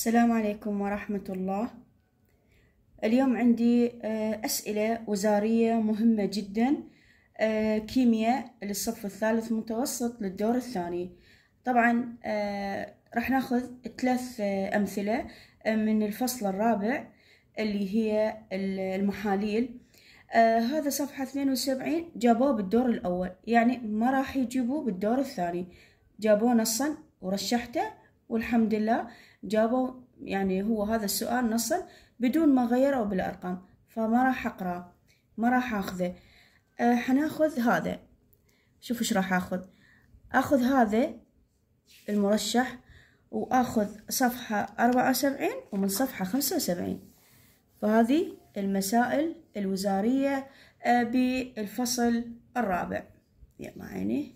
السلام عليكم ورحمة الله اليوم عندي آه، أسئلة وزارية مهمة جدا آه، كيمياء للصف الثالث متوسط للدور الثاني طبعا آه، راح ناخذ ثلاث أمثلة من الفصل الرابع اللي هي المحاليل هذا صفحة 72 جابوه بالدور الأول يعني ما راح يجيبوه بالدور الثاني جابوه نصا ورشحته والحمد لله جابوا يعني هو هذا السؤال نصا بدون ما غيروا بالأرقام فما راح أقرأ ما راح أخذه أه حناخذ هذا شوف ايش راح أخذ أخذ هذا المرشح وأخذ صفحة أربعة وسبعين ومن صفحة خمسة وسبعين فهذه المسائل الوزارية أه، بالفصل الرابع يلا عيني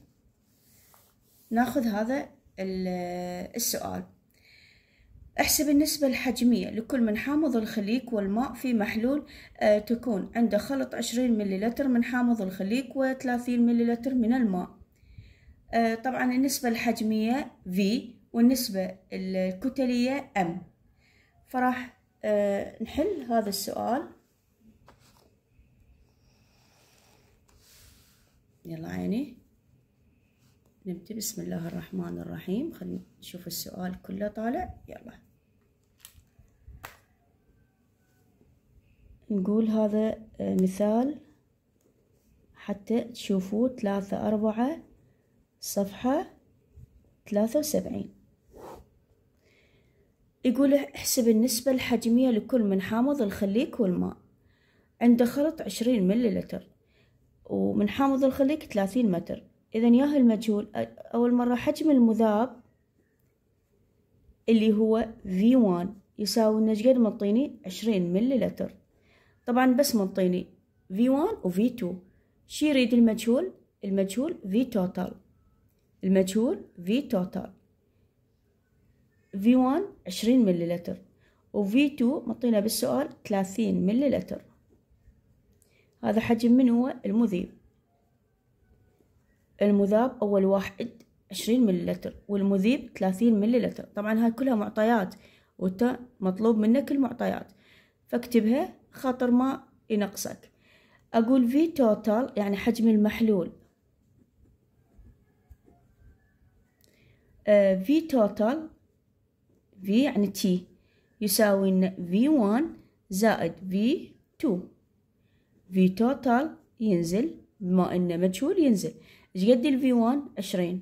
ناخذ هذا السؤال احسب النسبة الحجمية لكل من حامض الخليك والماء في محلول آه، تكون عند خلط عشرين مللتر من حامض الخليك وثلاثين مللتر من الماء آه، طبعا النسبة الحجمية V والنسبة الكتلية M فراح آه، نحل هذا السؤال يلا عيني نبدأ بسم الله الرحمن الرحيم خلينا نشوف السؤال كله طالع يلا نقول هذا آه، مثال حتى تشوفوا ثلاثة أربعة صفحة ثلاثة وسبعين يقول احسب النسبة الحجمية لكل من حامض الخليك والماء عند خلط عشرين ومن حامض الخليك ثلاثين متر إذا ياه المجهول أول مرة حجم المذاب اللي هو V1 يساوي لنا مطيني عشرين عشرين لتر طبعا بس منطيني V1 و V2 شي يريد المجهول المجهول V total المجهول V total V1 عشرين مللتر و V2 مطينا بالسؤال ثلاثين مللتر هذا حجم من هو المذيب المذاب أول واحد عشرين مللتر والمذيب ثلاثين مللتر طبعا هاي كلها معطيات وانت مطلوب منك المعطيات فاكتبها خاطر ما ينقصك أقول في توتال يعني حجم المحلول في توتال في يعني تي يساوي لنا في 1 زائد في 2 في توتال ينزل بما انه مجهول ينزل ايش قد الفي 1 20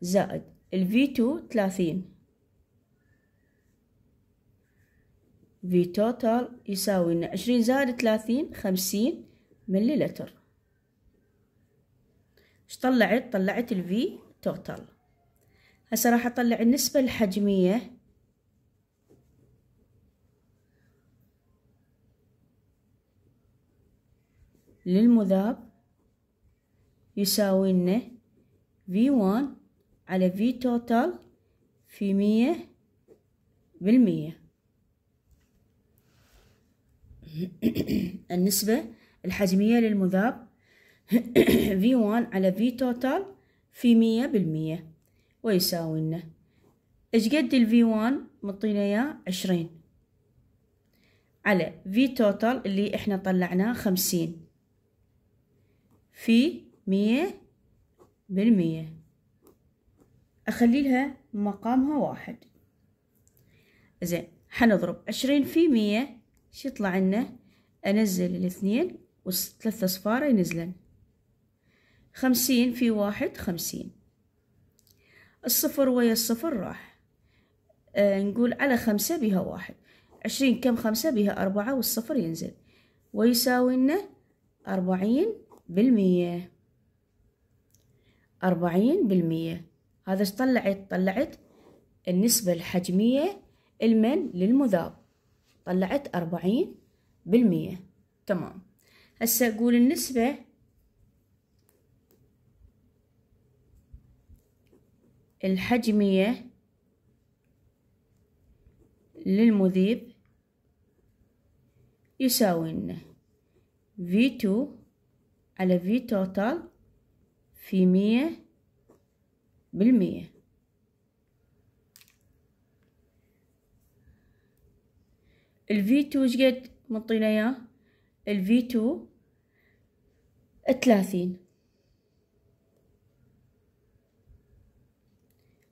زائد الفي 2 30 في توتال يساوي لنا عشرين زائد ثلاثين خمسين لتر ايش طلعت طلعت الفي توتال هسه راح اطلع النسبة الحجمية للمذاب يساوي لنا V1 على V total في مية بالمية النسبة الحجمية للمذاب V1 على V total في مية بالمية ويساوي لنا ايش قد ال V1 مطينا اياه عشرين على V total اللي احنا طلعناه خمسين في مية بالمية اخلي لها مقامها واحد زين حنضرب عشرين في مية شو يطلع لنا أنزل الاثنين والثلاثة اصفار ينزلن خمسين في واحد خمسين الصفر ويا الصفر راح آه نقول على خمسة بها واحد عشرين كم خمسة بها أربعة والصفر ينزل ويساوي لنا أربعين بالمية أربعين بالمية هذا ايش طلعت طلعت النسبة الحجمية المن للمذاب طلعت أربعين بالمية تمام هسه أقول النسبة الحجمية للمذيب يساوي لنا V2 على V total في مية بالمية الفي تو ايش قد منطينا اياه الفي تو ثلاثين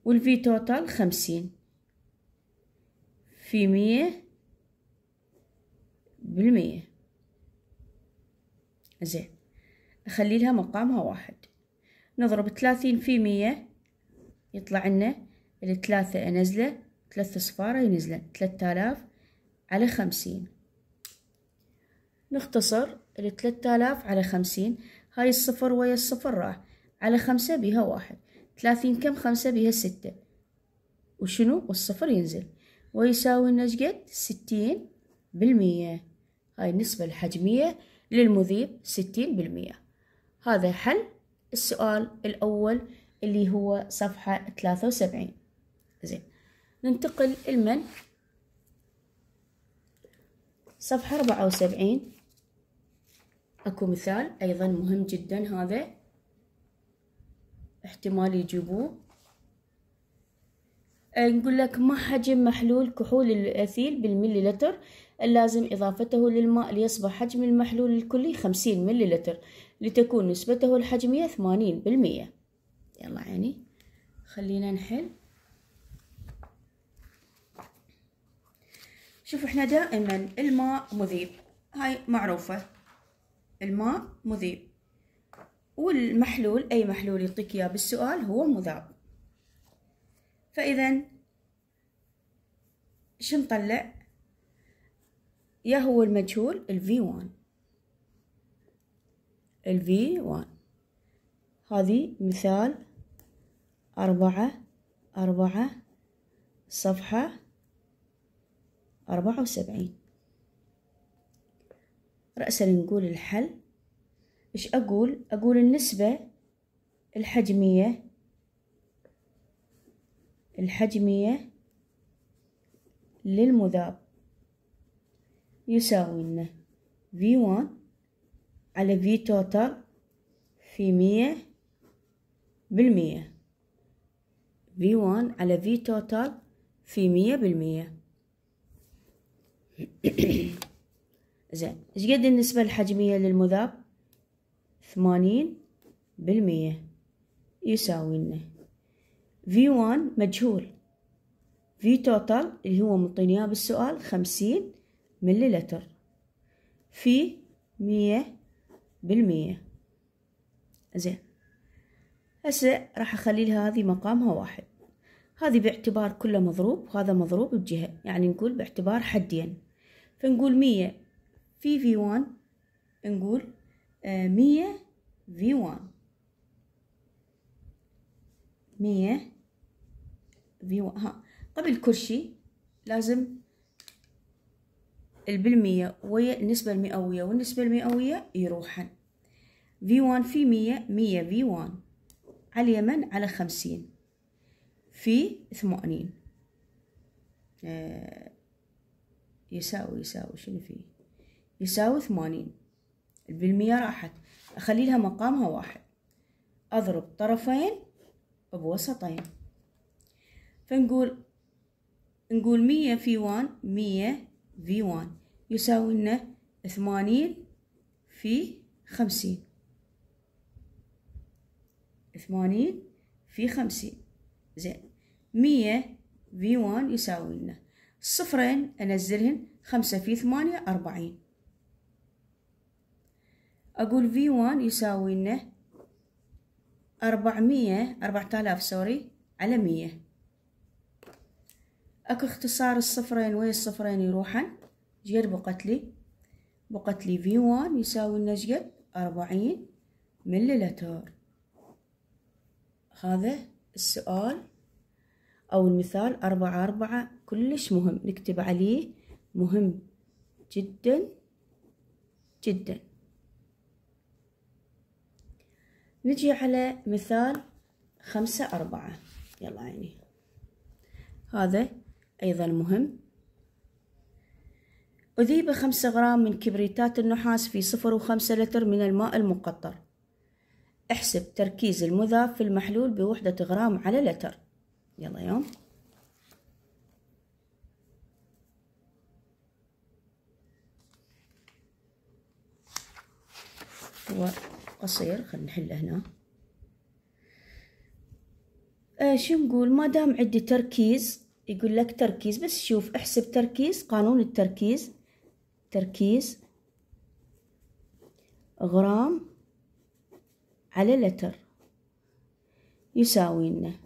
والفي توتال خمسين في مية بالمية زين أخلي لها مقامها واحد نضرب ثلاثين في مية يطلع لنا الثلاثة انزله ثلاثة صفارة ينزلن ثلاثة آلاف على خمسين نختصر الثلاثة آلاف على خمسين هاي الصفر ويا الصفر راح على خمسة بيها واحد ثلاثين كم خمسة بيها ستة وشنو والصفر ينزل ويساوي لنا قد ستين بالمية هاي النسبة الحجمية للمذيب ستين بالمية هذا حل السؤال الأول اللي هو صفحة ثلاثة وسبعين زين ننتقل لمن صفحة أربعة وسبعين أكو مثال أيضا مهم جدا هذا احتمال يجيبوه نقول أه، لك ما حجم محلول كحول الأثيل بالمليلتر اللازم إضافته للماء ليصبح حجم المحلول الكلي خمسين مليلتر لتكون نسبته الحجمية ثمانين بالمية يلا يعني خلينا نحل شوفوا احنا دائما الماء مذيب هاي معروفة الماء مذيب والمحلول أي محلول يعطيك إياه بالسؤال هو مذاب فإذا شو نطلع يا هو المجهول v 1 v 1 هذه مثال أربعة أربعة صفحة أربعة وسبعين رأسا نقول الحل إيش أقول أقول النسبة الحجمية الحجمية للمذاب يساوي لنا V1 على V total في مية بالمية V1 على V total في مية بالمية زين ايش قد النسبة الحجمية للمذاب ثمانين بالمية يساوي لنا في وان مجهول في توتال اللي هو مطيني اياه بالسؤال خمسين لتر في مية بالمية زين هسه راح اخلي لها هذه مقامها واحد هذه باعتبار كله مضروب وهذا مضروب بجهة يعني نقول باعتبار حدين فنقول مية في في وان نقول آه، مية في وان مية في وان ها قبل كل شي لازم البالمية ويا النسبة المئوية والنسبة المئوية يروحن في وان في مية مية في وان على اليمن على خمسين في ثمانين آه يساوي يساوي شنو فيه يساوي ثمانين بالمية راحت أخلي لها مقامها واحد أضرب طرفين بوسطين فنقول نقول مية في وان مية في وان يساوي لنا ثمانين في خمسين ثمانين في خمسين زين مية في وان يساوي لنا صفرين أنزلهن خمسة في ثمانية أربعين أقول في وان يساوي لنا أربعمية أربعة آلاف سوري على مية أكو اختصار الصفرين وين الصفرين يروحن جير بقتلي بقتلي في وان يساوي لنا أربعين مللتر هذا السؤال أو المثال أربعة أربعة كلش مهم نكتب عليه مهم جدا جدا نجي على مثال خمسة أربعة يلا عيني هذا أيضا مهم أذيب خمسة غرام من كبريتات النحاس في صفر وخمسة لتر من الماء المقطر احسب تركيز المذاب في المحلول بوحدة غرام على لتر يلا يوم هو قصير خلينا نحله هنا آه شو نقول ما دام عندي تركيز يقول لك تركيز بس شوف احسب تركيز قانون التركيز تركيز غرام على لتر يساوي لنا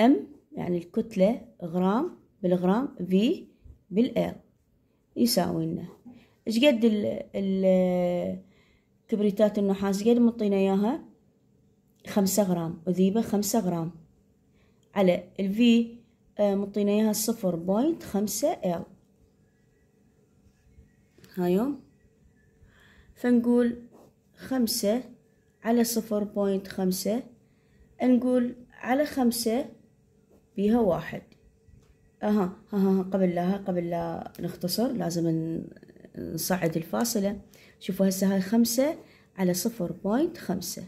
ام يعني الكتلة غرام بالغرام في بالال يساوي لنا ايش قد كبريتات النحاس قد مطينا اياها خمسة غرام وذيبة خمسة غرام على الفي آه، مطينا اياها صفر بوينت خمسة ال هايو فنقول خمسة على صفر بوينت خمسة نقول على خمسة بيها واحد اها ها قبل لا قبل لا نختصر لازم نصعد الفاصلة شوفوا هسه هاي خمسة على صفر بوينت خمسة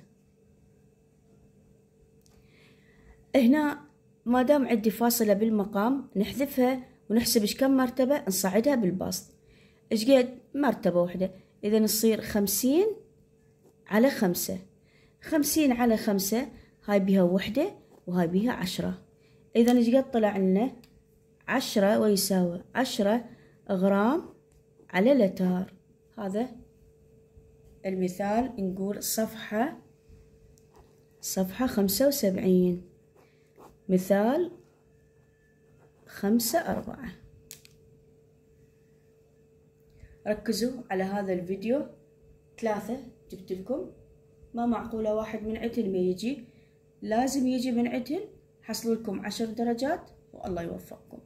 هنا ما دام عندي فاصلة بالمقام نحذفها ونحسب ايش كم مرتبة نصعدها بالبسط ايش قد مرتبة واحدة اذا نصير خمسين على خمسة خمسين على خمسة هاي بيها وحدة وهاي بيها عشرة إذا ايش قد طلع لنا؟ عشرة ويساوي عشرة غرام على لتر هذا المثال نقول صفحة صفحة خمسة وسبعين مثال خمسة أربعة ركزوا على هذا الفيديو ثلاثة جبت لكم ما معقولة واحد من عتل ما يجي لازم يجي من عتل حصلوا لكم عشر درجات والله يوفقكم